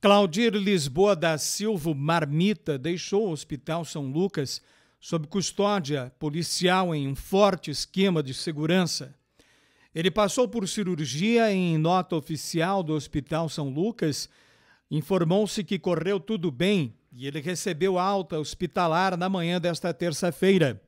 Claudir Lisboa da Silva Marmita deixou o Hospital São Lucas sob custódia policial em um forte esquema de segurança. Ele passou por cirurgia em nota oficial do Hospital São Lucas. Informou-se que correu tudo bem e ele recebeu alta hospitalar na manhã desta terça-feira.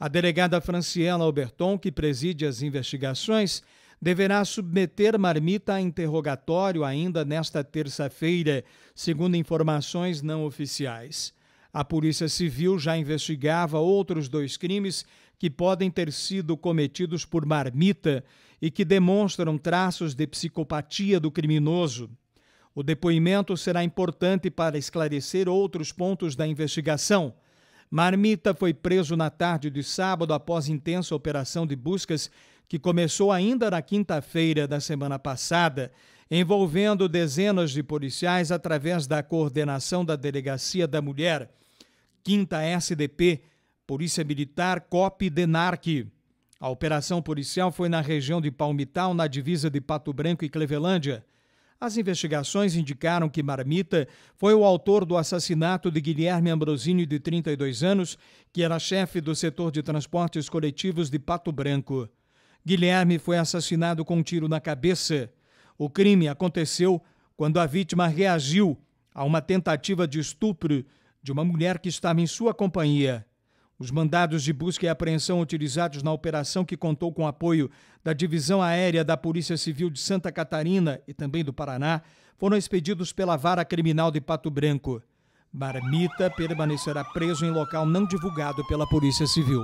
A delegada Franciela Alberton, que preside as investigações, deverá submeter marmita a interrogatório ainda nesta terça-feira, segundo informações não oficiais. A Polícia Civil já investigava outros dois crimes que podem ter sido cometidos por marmita e que demonstram traços de psicopatia do criminoso. O depoimento será importante para esclarecer outros pontos da investigação. Marmita foi preso na tarde de sábado após intensa operação de buscas que começou ainda na quinta-feira da semana passada, envolvendo dezenas de policiais através da coordenação da Delegacia da Mulher, Quinta SDP, Polícia Militar, COP DENARC. A operação policial foi na região de Palmital, na divisa de Pato Branco e Clevelândia. As investigações indicaram que Marmita foi o autor do assassinato de Guilherme Ambrosini, de 32 anos, que era chefe do setor de transportes coletivos de Pato Branco. Guilherme foi assassinado com um tiro na cabeça. O crime aconteceu quando a vítima reagiu a uma tentativa de estupro de uma mulher que estava em sua companhia. Os mandados de busca e apreensão utilizados na operação, que contou com apoio da Divisão Aérea da Polícia Civil de Santa Catarina e também do Paraná, foram expedidos pela Vara Criminal de Pato Branco. Marmita permanecerá preso em local não divulgado pela Polícia Civil.